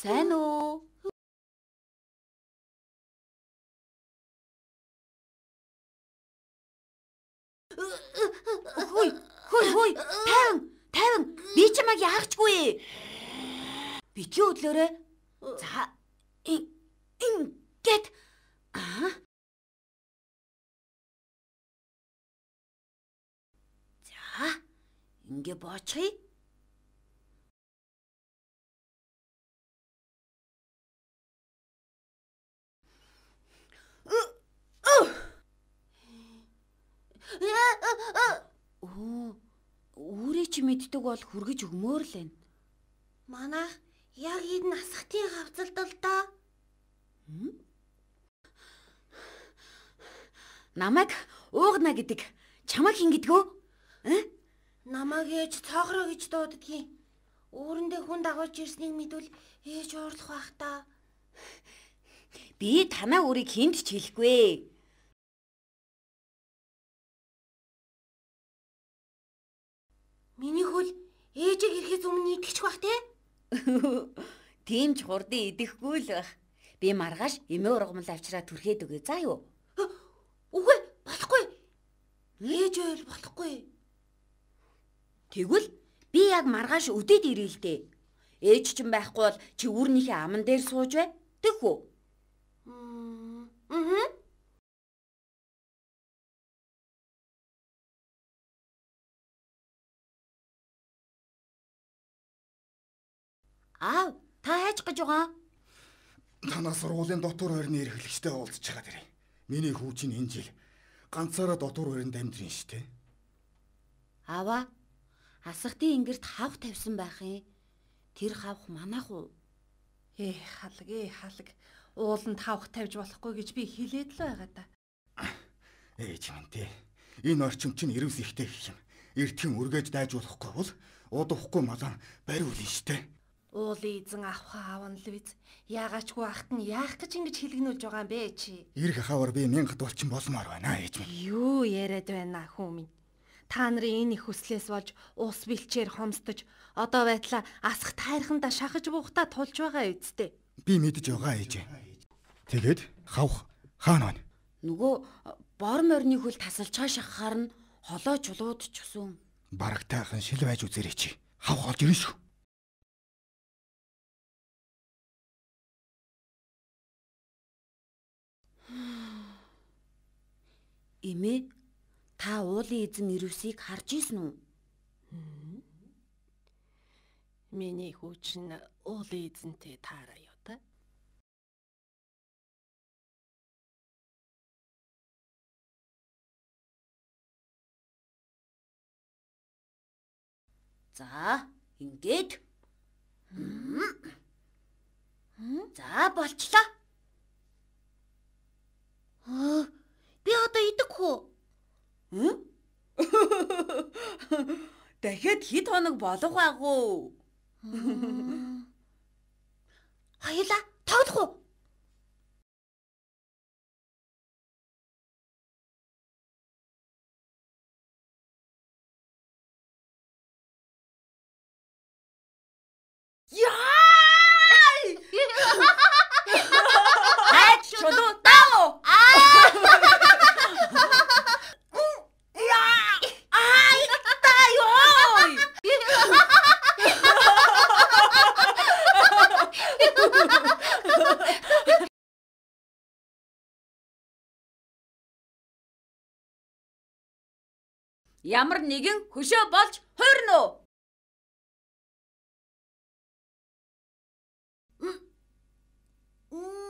Сайн уу? Хөөй, хөөй, хөөй. Тайван, тайван. Би чамайг яахчгүй. Битгий өглөөрэй. За. Ингээд. Аа. За. Ингээ боочихъя. Үүрээ чи мэддэг бол хүргэж өгмөр л энэ. Манайх яг энэ насхтын хавцалд л доо. Намайг уугна гэдэг. Чамайг хин гэдгөө? Э? Намайг ээж цогроо гэж дууддгийн. Өөрөндөө хүн дагуулж ирснийг мэдвэл ээж уурлах байх та. Би танаа үрийг хүнд ч хэлэхгүй. Миний хөл ээжийг ирэхээс өмнө идэгчих бах те. Тийм ч хурдан идэхгүй л байх. Би маргааш эмээ ургамал авчраа түрхээд өгөө заа юу. Үгүй болохгүй. Ээж байл болохгүй. Тэгвэл би яг маргааш өдөд ирээ л дээ. Ээж ч юм байхгүй бол чи үрнийхээ аман дээр сууж бай. Тэгв үү? Мм. Аа. Аав, та хайж гэж байгаа? Танаас сургуулийн дотор хорны эрхлэгчтэй уулзч байгаа дэрээ. Миний хүү чинь энэ жил ганцаараа дотор хоринд амьдрин штэ. Аваа, асхтын ингэрт хав тавьсан байх юм. Тэр хавх манайх уу? Ээ, халаг ээ, халаг. Ууланд хавх тавьж болохгүй гэж би хэлээд л байгаа да. Ээж минь тий. Энэ орчин чинь ирвс ихтэй гэх юм. Эртхэн үргэж дайж болохгүй бол удахгүй малаа бариул нь штэ. Уулын эзэн авха аавн л биз. Яагаачгүй ахт нь яах гэж ингэж хилгнүүлж байгаа юм бэ чи? Ирэх хавар би мянгад болчин болмоор байна ээж минь. Юу яриад байна хүн минь. Та нарын энэ их хүслээс болж уус бэлчээр хомсдож одоо байтла асах тайрханда шахаж буухта тулж байгаа үсттэй. Би мэдэж байгаа ээж. Тэгэд хавх хаана байна? Нөгөө бор морины хөл тасалчаа шахахаар нь холоо чулуудчихсан. Барагтайхан шил байж үзэрэй чи. Хавх олж ирэн шүү. Эмээ та уулын эзэн ирвсийг харж ирсэн үү? Миний хүүч нь уулын эзэнтэй таараа юу та? За, ингээд. За, болчлоо. 大学生体操能把他换活？还有啥？ямар нэгэн хөшөө болж хуурно. Мм.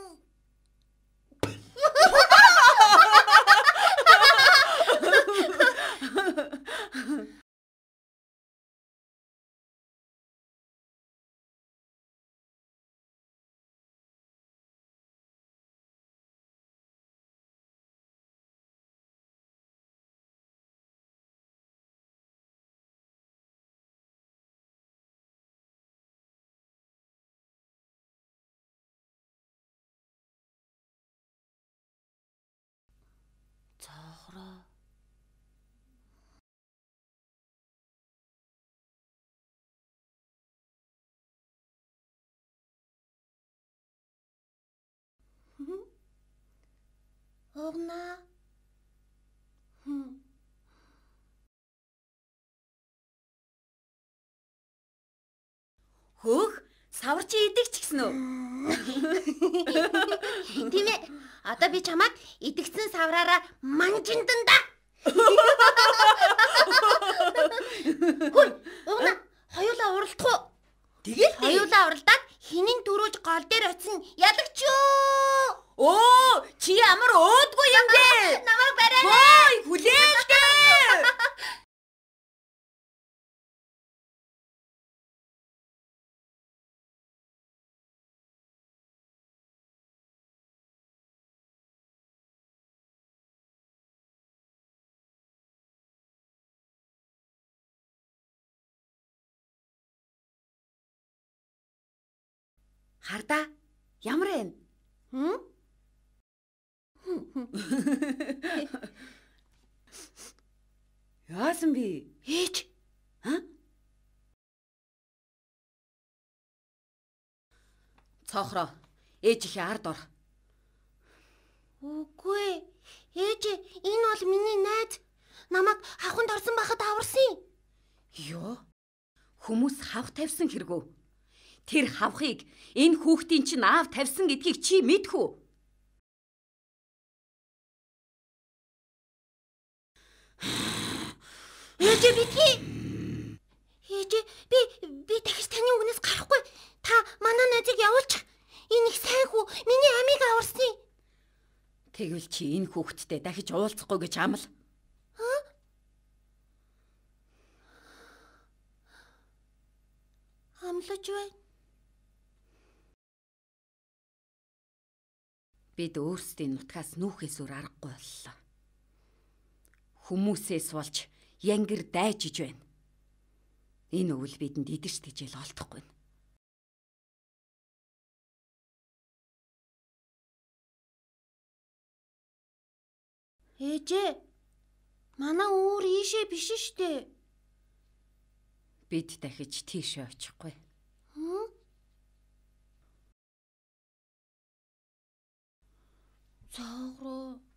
Овна. Хм. Хөөх, саварчи идэх ч гэсэн үү? Тийм ээ. Одоо би чамайг идэгцэн савраараа манжиндан да. Хөөе, овна, хоёулаа уралдах уу? Тэгэл хоёулаа уралдаад хинэн төрөөж гол дээр очино. Ялагч юу? Оо, чи ямар өөдгүй юм бэ? Намайг бариа. Ой, хүлээлтээ. Хардаа. Ямар юм? Хм? Яасан би? Хийч. Ха? Цохроо. Ээжийнхээ ард ор. Үгүй. Ээж энэ бол миний найз. Намаг хавханд орсон байхад аварсан. Йоо. Хүмүүс хавх тавьсан хэрэгөө. Тэр хавхыг энэ хүүхдийн чинь аав тавьсан гэдгийг чи мэдхүү. Ээж битгий. Ээж би би дахиж таны үгнээс гарахгүй. Та манай найзыг явуулчих. Энэ их сайн хүү миний амийг аварсан. Тэгвэл чи энэ хүүхэдтэй дахиж уулзахгүй гэж амл. Амлаж байна. Бид өөрсдийн нутгаас нүүхээс өр аргагүй боллоо. Хүмүүсээс болж янгэр дайжиж байна. Энэ өвөл бидэнд идэрч тэжээл олдохгүй нь. Ээжээ манай өөр ийшээ биш штэ. Бид дахиж тийшээ очихгүй. Цауруу